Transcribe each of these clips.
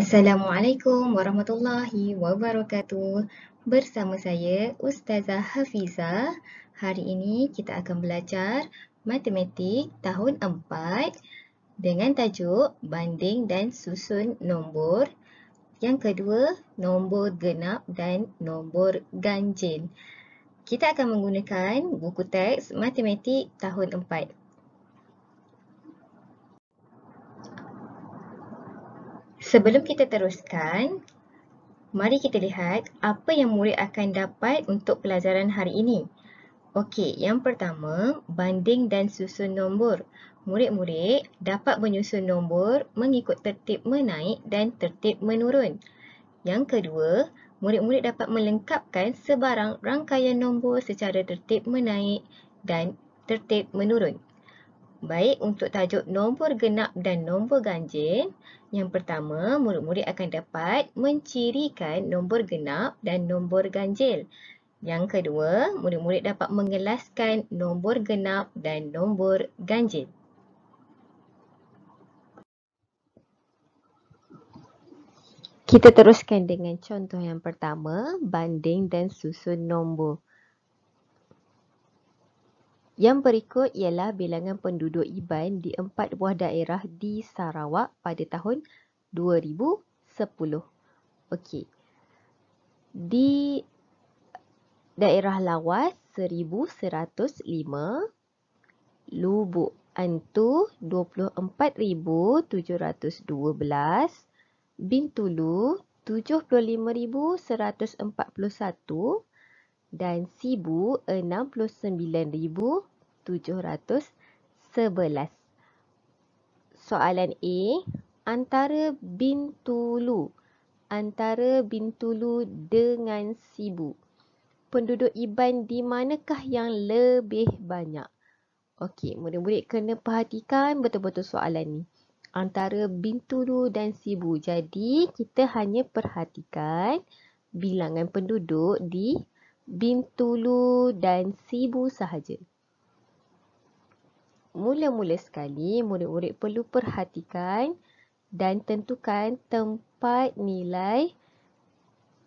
Assalamualaikum warahmatullahi wabarakatuh. Bersama saya Ustazah Hafiza. Hari ini kita akan belajar matematik tahun 4 dengan tajuk banding dan susun nombor. Yang kedua, nombor genap dan nombor ganjil. Kita akan menggunakan buku teks matematik tahun 4. Sebelum kita teruskan, mari kita lihat apa yang murid akan dapat untuk pelajaran hari ini. Okey, yang pertama, banding dan susun nombor. Murid-murid dapat menyusun nombor mengikut tertib menaik dan tertib menurun. Yang kedua, murid-murid dapat melengkapkan sebarang rangkaian nombor secara tertib menaik dan tertib menurun. Baik, untuk tajuk nombor genap dan nombor ganjil, yang pertama, murid-murid akan dapat mencirikan nombor genap dan nombor ganjil. Yang kedua, murid-murid dapat mengelaskan nombor genap dan nombor ganjil. Kita teruskan dengan contoh yang pertama, banding dan susun nombor. Yang berikut ialah bilangan penduduk Iban di empat buah daerah di Sarawak pada tahun 2010. Okey. Di daerah Lawas 1105, Lubuk Antu 24712, Bintulu 75141 dan Sibu 69000 711. Soalan A, antara Bintulu. Antara Bintulu dengan Sibu. Penduduk Iban di manakah yang lebih banyak? Okey, murid-murid kena perhatikan betul-betul soalan ni. Antara Bintulu dan Sibu. Jadi, kita hanya perhatikan bilangan penduduk di Bintulu dan Sibu sahaja. Mula-mula sekali, murid-murid perlu perhatikan dan tentukan tempat nilai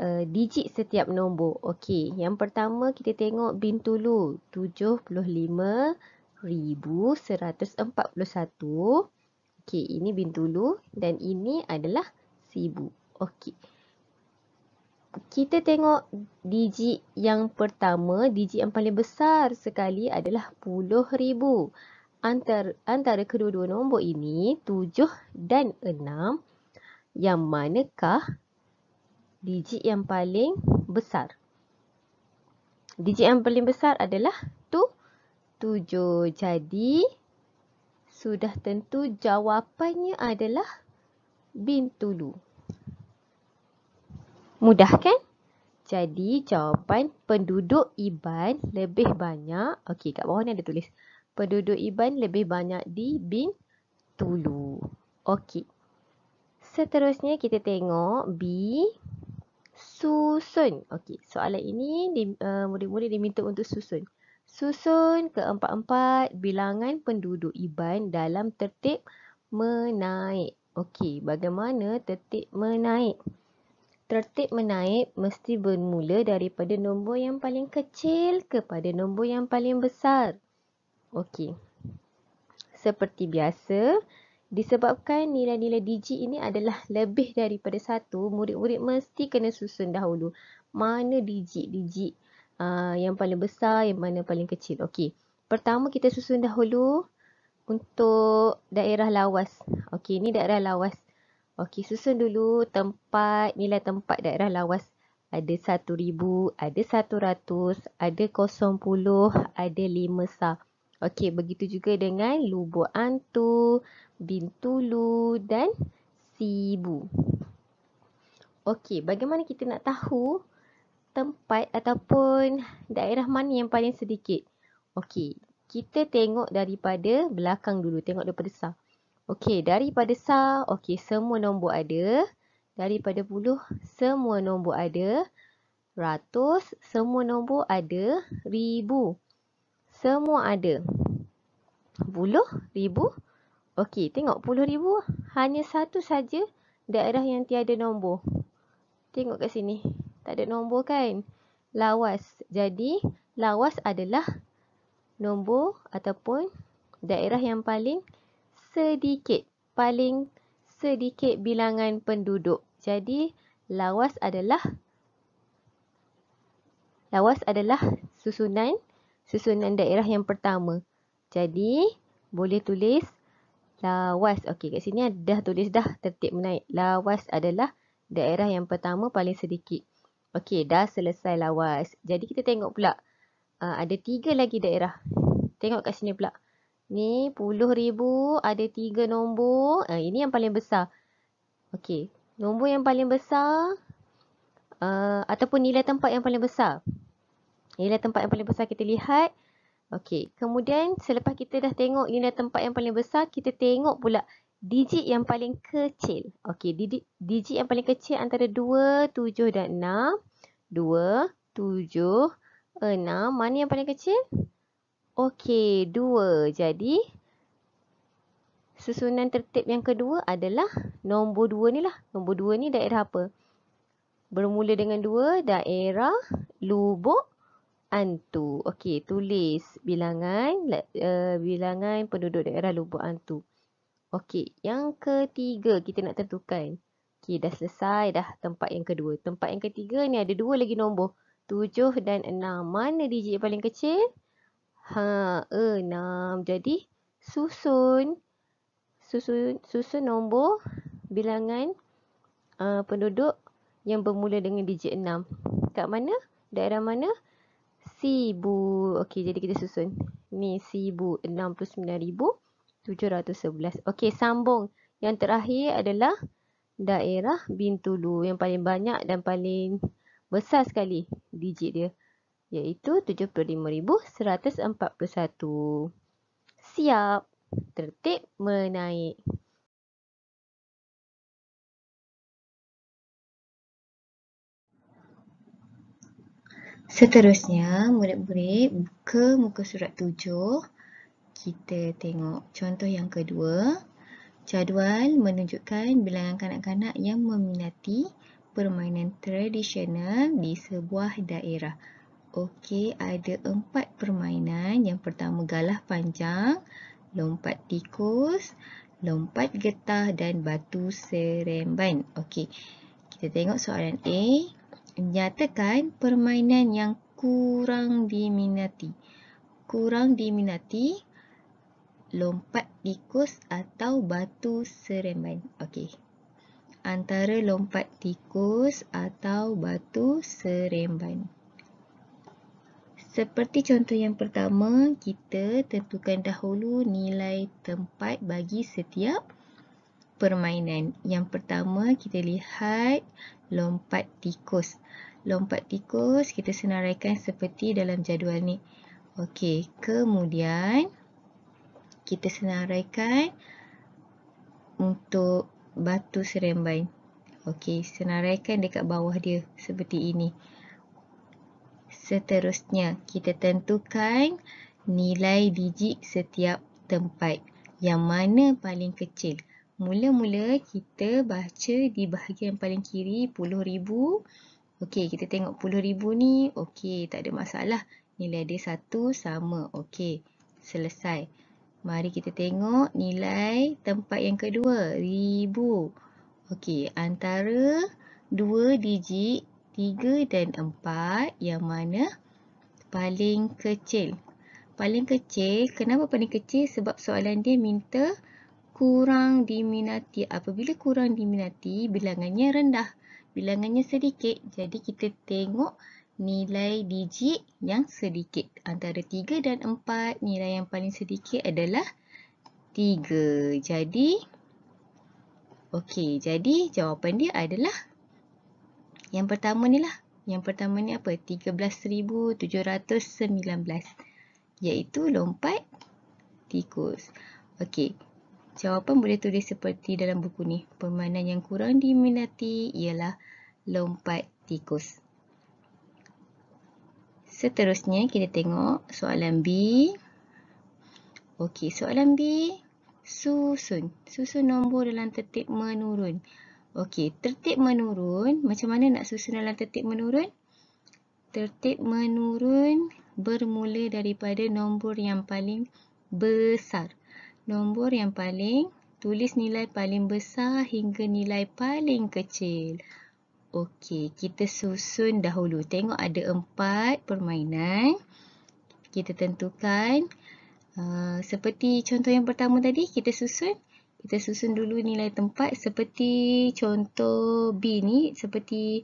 uh, digit setiap nombor. Okey, yang pertama kita tengok bintulu 75,141. Okey, ini bintulu dan ini adalah sibu. Okey. Kita tengok digit yang pertama, digit yang paling besar sekali adalah puluh ribu antara, antara kedua-dua nombor ini, 7 dan 6, yang manakah digit yang paling besar? Digit yang paling besar adalah 2, 7. Jadi, sudah tentu jawapannya adalah bintulu. Mudah kan? Jadi, jawapan penduduk Iban lebih banyak. Okey, kat bawah ni ada tulis penduduk Iban lebih banyak di Bin Tulu. Okey. Seterusnya kita tengok B. Susun. Okey, soalan ini eh, murid-murid diminta untuk susun. Susun keempat-empat bilangan penduduk Iban dalam tertib menaik. Okey, bagaimana tertib menaik? Tertib menaik mesti bermula daripada nombor yang paling kecil kepada nombor yang paling besar. Okey. Seperti biasa, disebabkan nilai-nilai digit ini adalah lebih daripada satu, murid-murid mesti kena susun dahulu. Mana digit-digit uh, yang paling besar, yang mana paling kecil. Okey. Pertama kita susun dahulu untuk daerah lawas. Okey, ini daerah lawas. Okey, susun dulu tempat, nilai tempat daerah lawas. Ada satu ribu, ada 100, ada kosong puluh, ada lima sah. Okey, begitu juga dengan lubuk antu, bintulu dan sibu. Okey, bagaimana kita nak tahu tempat ataupun daerah mana yang paling sedikit? Okey, kita tengok daripada belakang dulu, tengok daripada sa. Okey, daripada sa, okey, semua nombor ada. Daripada puluh, semua nombor ada. Ratus, semua nombor ada. Ribu. Semua ada. Puluh ribu. Okey, tengok puluh ribu. Hanya satu saja daerah yang tiada nombor. Tengok kat sini. Tak ada nombor kan? Lawas. Jadi, lawas adalah nombor ataupun daerah yang paling sedikit. Paling sedikit bilangan penduduk. Jadi, lawas adalah lawas adalah susunan susunan daerah yang pertama. Jadi, boleh tulis lawas. Okey, kat sini dah tulis dah tertib menaik. Lawas adalah daerah yang pertama paling sedikit. Okey, dah selesai lawas. Jadi, kita tengok pula. Uh, ada tiga lagi daerah. Tengok kat sini pula. Ni puluh ribu, ada tiga nombor. Uh, ini yang paling besar. Okey, nombor yang paling besar uh, ataupun nilai tempat yang paling besar. Inilah tempat yang paling besar kita lihat. Okey, kemudian selepas kita dah tengok inilah tempat yang paling besar, kita tengok pula digit yang paling kecil. Okey, digit yang paling kecil antara 2, 7 dan 6. 2, 7, 6. Mana yang paling kecil? Okey, 2. Jadi, susunan tertib yang kedua adalah nombor 2 ni lah. Nombor 2 ni daerah apa? Bermula dengan 2, daerah lubuk Antu. Okey, tulis bilangan uh, bilangan penduduk daerah Lubuk Antu. Okey, yang ketiga kita nak tentukan. Okey, dah selesai dah tempat yang kedua. Tempat yang ketiga ni ada dua lagi nombor. Tujuh dan enam. Mana digit paling kecil? Ha, enam. Jadi, susun. Susun, susun nombor bilangan uh, penduduk yang bermula dengan digit enam. Kat mana? Daerah mana? sibu. Okey, jadi kita susun. Ni sibu 69,711. Okey, sambung. Yang terakhir adalah daerah Bintulu yang paling banyak dan paling besar sekali digit dia. Iaitu 75,141. Siap. Tertib menaik. Seterusnya, murid-murid buka muka surat tujuh. Kita tengok contoh yang kedua. Jadual menunjukkan bilangan kanak-kanak yang meminati permainan tradisional di sebuah daerah. Okey, ada empat permainan. Yang pertama, galah panjang, lompat tikus, lompat getah dan batu seremban. Okey, kita tengok soalan A nyatakan permainan yang kurang diminati. Kurang diminati lompat tikus atau batu seremban. Okey. Antara lompat tikus atau batu seremban. Seperti contoh yang pertama, kita tentukan dahulu nilai tempat bagi setiap permainan. Yang pertama kita lihat lompat tikus. Lompat tikus kita senaraikan seperti dalam jadual ni. Okey, kemudian kita senaraikan untuk batu seremban. Okey, senaraikan dekat bawah dia seperti ini. Seterusnya, kita tentukan nilai digit setiap tempat. Yang mana paling kecil? Mula-mula kita baca di bahagian paling kiri puluh ribu. Okey, kita tengok puluh ribu ni. Okey, tak ada masalah. Nilai dia satu sama. Okey, selesai. Mari kita tengok nilai tempat yang kedua. Ribu. Okey, antara dua digit tiga dan empat yang mana paling kecil. Paling kecil, kenapa paling kecil? Sebab soalan dia minta kurang diminati. Apabila kurang diminati, bilangannya rendah. Bilangannya sedikit. Jadi kita tengok nilai digit yang sedikit. Antara 3 dan 4, nilai yang paling sedikit adalah 3. Jadi, okey. Jadi, jawapan dia adalah yang pertama ni lah. Yang pertama ni apa? 13,719. Iaitu lompat tikus. Okey. Jawapan boleh tulis seperti dalam buku ni. Permainan yang kurang diminati ialah lompat tikus. Seterusnya kita tengok soalan B. Okey, soalan B. Susun. Susun nombor dalam tertib menurun. Okey, tertib menurun. Macam mana nak susun dalam tertib menurun? Tertib menurun bermula daripada nombor yang paling besar. Besar nombor yang paling, tulis nilai paling besar hingga nilai paling kecil. Okey, kita susun dahulu. Tengok ada empat permainan. Kita tentukan. Uh, seperti contoh yang pertama tadi, kita susun. Kita susun dulu nilai tempat. Seperti contoh B ni, seperti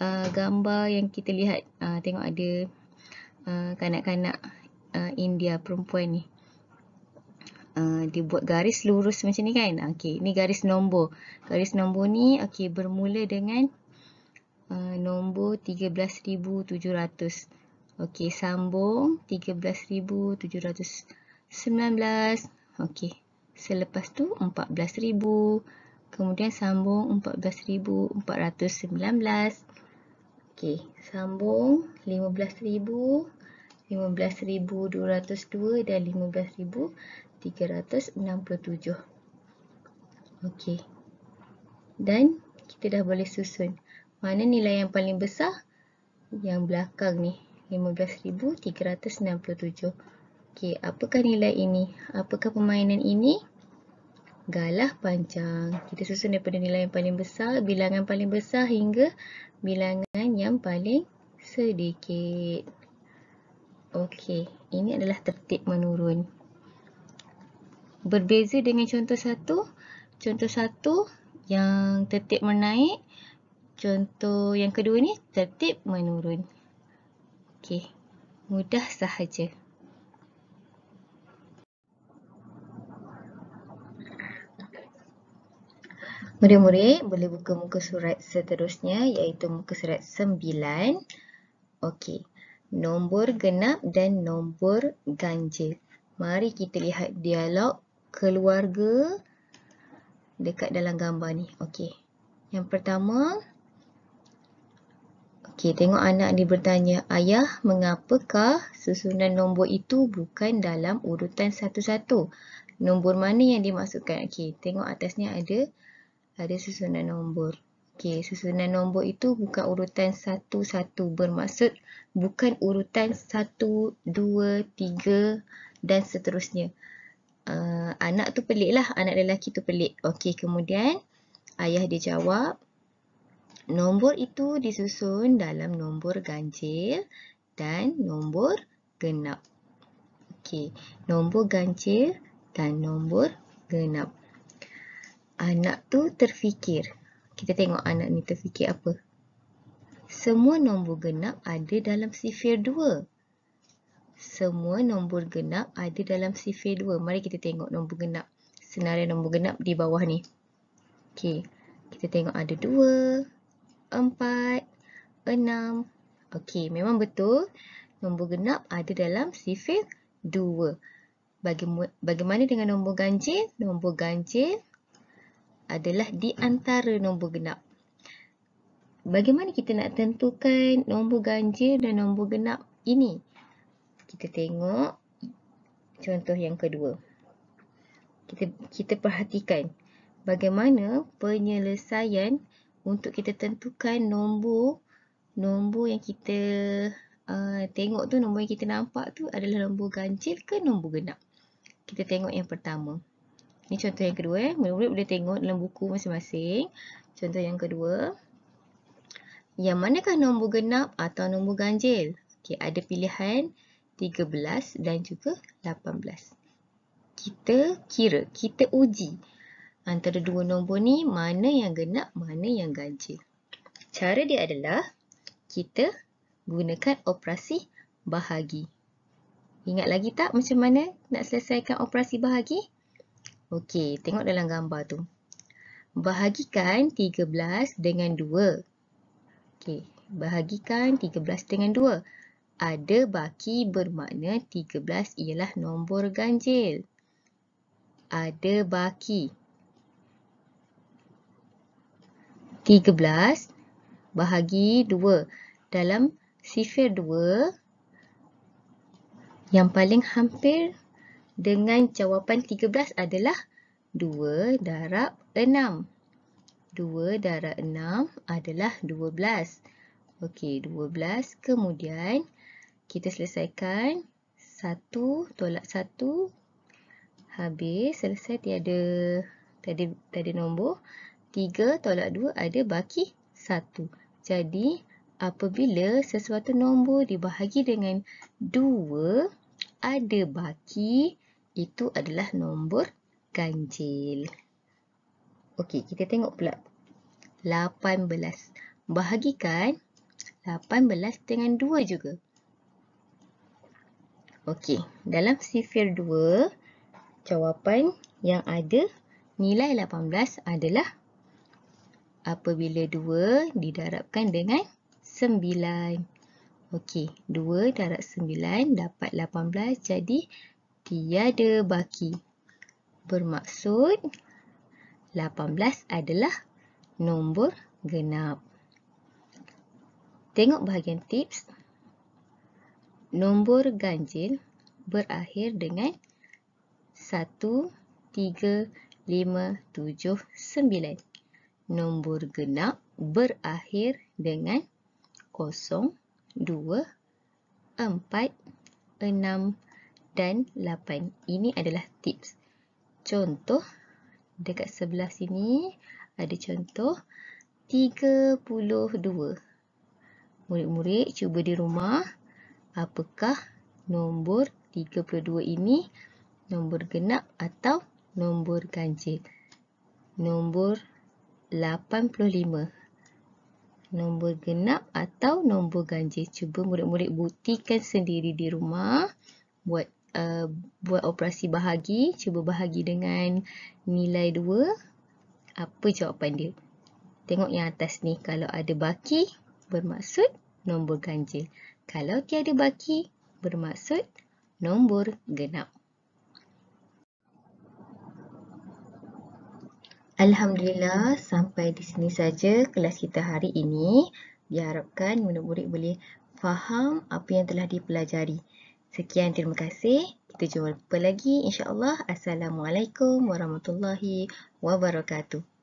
uh, gambar yang kita lihat. Uh, tengok ada uh, kanak-kanak uh, uh, India perempuan ni. Ah, dia buat garis lurus macam ni kan. Ah, okey, ni garis nombor. Garis nombor ni okey bermula dengan uh, nombor 13700. Okey, sambung 13719. Okey. Selepas tu 14000. Kemudian sambung 14419. Okey, sambung 15000. 15202 dan 367. Okey. Dan kita dah boleh susun. Mana nilai yang paling besar? Yang belakang ni. 15,367. Okey, apakah nilai ini? Apakah permainan ini? Galah panjang. Kita susun daripada nilai yang paling besar, bilangan paling besar hingga bilangan yang paling sedikit. Okey, ini adalah tertib menurun berbeza dengan contoh satu. Contoh satu yang tertib menaik. Contoh yang kedua ni tertib menurun. Okey, mudah sahaja. Murid-murid boleh buka muka surat seterusnya iaitu muka surat sembilan. Okey. Nombor genap dan nombor ganjil. Mari kita lihat dialog keluarga dekat dalam gambar ni. Okey. Yang pertama Okey, tengok anak ni bertanya, "Ayah, mengapakah susunan nombor itu bukan dalam urutan satu-satu? Nombor mana yang dimasukkan?" Okey, tengok atas ni ada ada susunan nombor. Okey, susunan nombor itu bukan urutan satu-satu bermaksud bukan urutan satu dua tiga dan seterusnya uh, anak tu pelik lah, anak lelaki tu pelik. Okey, kemudian ayah dia jawab, nombor itu disusun dalam nombor ganjil dan nombor genap. Okey, nombor ganjil dan nombor genap. Anak tu terfikir. Kita tengok anak ni terfikir apa. Semua nombor genap ada dalam sifir semua nombor genap ada dalam sifir 2. Mari kita tengok nombor genap. Senarai nombor genap di bawah ni. Okey. Kita tengok ada 2, 4, 6. Okey, memang betul. Nombor genap ada dalam sifir 2. Bagaimana dengan nombor ganjil? Nombor ganjil adalah di antara nombor genap. Bagaimana kita nak tentukan nombor ganjil dan nombor genap ini? kita tengok contoh yang kedua. Kita kita perhatikan bagaimana penyelesaian untuk kita tentukan nombor nombor yang kita uh, tengok tu nombor yang kita nampak tu adalah nombor ganjil ke nombor genap. Kita tengok yang pertama. Ini contoh yang kedua eh. Murid-murid boleh tengok dalam buku masing-masing. Contoh yang kedua. Yang manakah nombor genap atau nombor ganjil? Okey, ada pilihan 13 dan juga 18. Kita kira, kita uji antara dua nombor ni mana yang genap, mana yang ganjil. Cara dia adalah kita gunakan operasi bahagi. Ingat lagi tak macam mana nak selesaikan operasi bahagi? Okey, tengok dalam gambar tu. Bahagikan 13 dengan 2. Okey, bahagikan 13 dengan 2 ada baki bermakna 13 ialah nombor ganjil. Ada baki. 13 bahagi 2. Dalam sifir 2, yang paling hampir dengan jawapan 13 adalah 2 darab 6. 2 darab 6 adalah 12. Okey, 12 kemudian kita selesaikan satu tolak satu habis selesai tiada tadi tadi nombor tiga tolak dua ada baki satu. jadi apabila sesuatu nombor dibahagi dengan dua ada baki itu adalah nombor ganjil okey kita tengok pula 18 bahagikan 18 dengan 2 juga Okey, dalam sifir 2, jawapan yang ada nilai 18 adalah apabila 2 didarabkan dengan 9. Okey, 2 darab 9 dapat 18 jadi tiada baki. Bermaksud 18 adalah nombor genap. Tengok bahagian tips nombor ganjil berakhir dengan 1, 3, 5, 7, 9. Nombor genap berakhir dengan 0, 2, 4, 6 dan 8. Ini adalah tips. Contoh, dekat sebelah sini ada contoh 32. Murid-murid cuba di rumah apakah nombor 32 ini nombor genap atau nombor ganjil. Nombor 85. Nombor genap atau nombor ganjil. Cuba murid-murid buktikan sendiri di rumah. Buat uh, buat operasi bahagi. Cuba bahagi dengan nilai 2. Apa jawapan dia? Tengok yang atas ni. Kalau ada baki, bermaksud nombor ganjil. Kalau tiada baki, bermaksud nombor genap. Alhamdulillah, sampai di sini saja kelas kita hari ini. Diharapkan murid-murid boleh faham apa yang telah dipelajari. Sekian, terima kasih. Kita jumpa lagi insya-Allah. Assalamualaikum warahmatullahi wabarakatuh.